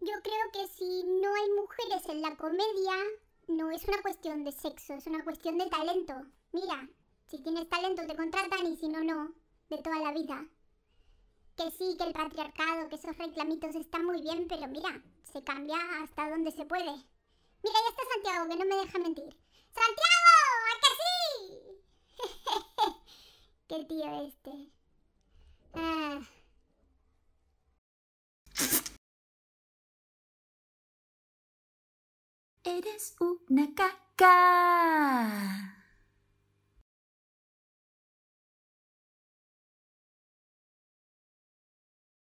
Yo creo que si no hay mujeres en la comedia, no es una cuestión de sexo, es una cuestión de talento. Mira, si tienes talento te contratan y si no, no, de toda la vida. Que sí, que el patriarcado, que esos reclamitos están muy bien, pero mira, se cambia hasta donde se puede. Mira, ya está Santiago, que no me deja mentir. ¡Santiago! ¡A que sí! ¡Qué tío este! Eres una caca.